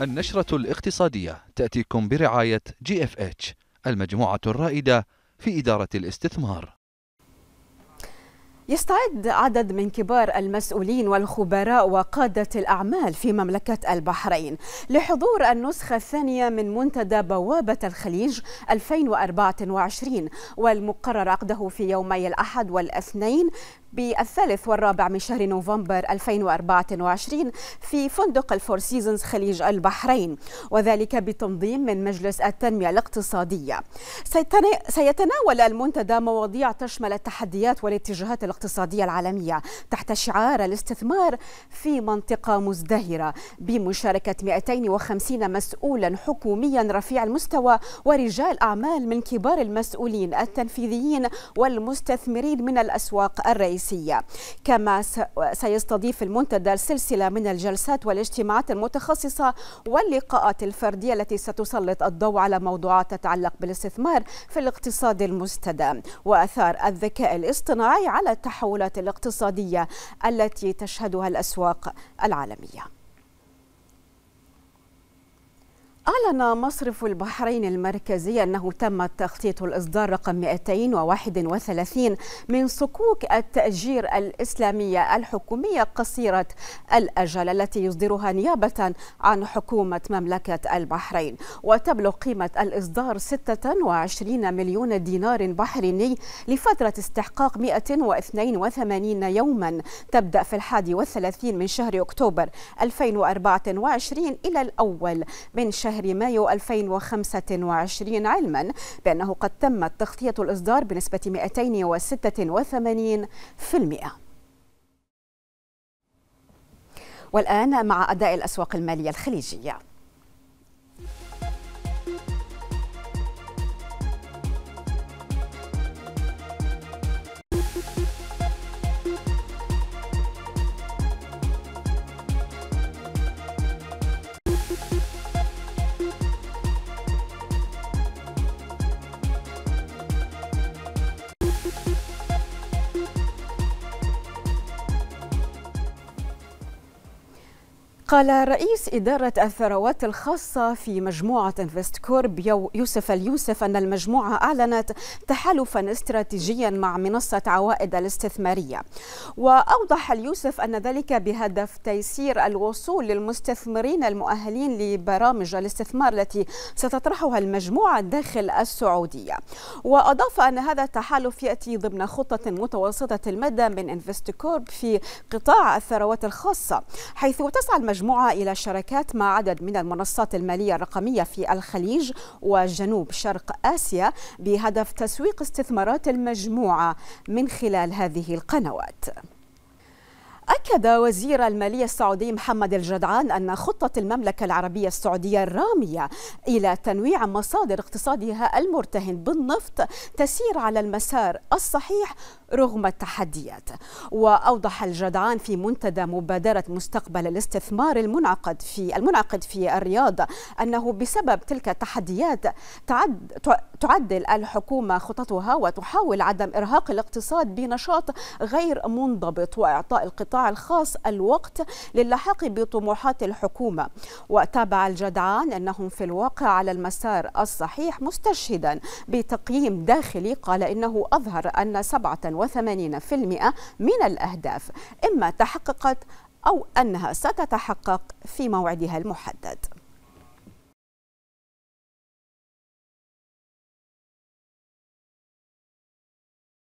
النشرة الاقتصادية تأتيكم برعاية جي اف اتش المجموعة الرائدة في إدارة الاستثمار يستعد عدد من كبار المسؤولين والخبراء وقادة الأعمال في مملكة البحرين لحضور النسخة الثانية من منتدى بوابة الخليج 2024 والمقرر عقده في يومي الأحد والاثنين بالثالث والرابع من شهر نوفمبر 2024 في فندق الفور سيزنز خليج البحرين وذلك بتنظيم من مجلس التنمية الاقتصادية سيتناول المنتدى مواضيع تشمل التحديات والاتجاهات الاقتصادية العالمية تحت شعار الاستثمار في منطقة مزدهرة بمشاركة 250 مسؤولا حكوميا رفيع المستوى ورجال أعمال من كبار المسؤولين التنفيذيين والمستثمرين من الأسواق الرئيسية الرئيسية كما سيستضيف المنتدى سلسلة من الجلسات والاجتماعات المتخصصة واللقاءات الفردية التي ستسلط الضوء على موضوعات تتعلق بالاستثمار في الاقتصاد المستدام وأثار الذكاء الاصطناعي على التحولات الاقتصادية التي تشهدها الأسواق العالمية أعلن مصرف البحرين المركزي أنه تم تخطيط الإصدار رقم 231 من صكوك التأجير الإسلامية الحكومية قصيرة الأجل التي يصدرها نيابة عن حكومة مملكة البحرين وتبلغ قيمة الإصدار 26 مليون دينار بحريني لفترة استحقاق 182 يوما تبدأ في 31 من شهر أكتوبر 2024 إلى الأول من شهر شهر مايو 2025 علما بأنه قد تمت تغطية الإصدار بنسبة 286%. والآن مع أداء الأسواق المالية الخليجية قال رئيس إدارة الثروات الخاصة في مجموعة انفست كورب يوسف اليوسف أن المجموعة أعلنت تحالفا استراتيجيا مع منصة عوائد الاستثمارية وأوضح اليوسف أن ذلك بهدف تيسير الوصول للمستثمرين المؤهلين لبرامج الاستثمار التي ستطرحها المجموعة داخل السعودية وأضاف أن هذا التحالف يأتي ضمن خطة متوسطة المدى من انفست كورب في قطاع الثروات الخاصة حيث تسعى المجموعة المجموعة إلى شراكات مع عدد من المنصات المالية الرقمية في الخليج وجنوب شرق آسيا بهدف تسويق استثمارات المجموعة من خلال هذه القنوات أكد وزير المالية السعودي محمد الجدعان أن خطة المملكة العربية السعودية الرامية إلى تنويع مصادر اقتصادها المرتهن بالنفط تسير على المسار الصحيح رغم التحديات وأوضح الجدعان في منتدى مبادرة مستقبل الاستثمار المنعقد في المنعقد في الرياض أنه بسبب تلك التحديات تعد تعدل الحكومة خططها وتحاول عدم إرهاق الاقتصاد بنشاط غير منضبط وإعطاء القطاع الخاص الوقت للحاق بطموحات الحكومة وتابع الجدعان أنهم في الواقع على المسار الصحيح مستشهدا بتقييم داخلي قال إنه أظهر أن 87% من الأهداف إما تحققت أو أنها ستتحقق في موعدها المحدد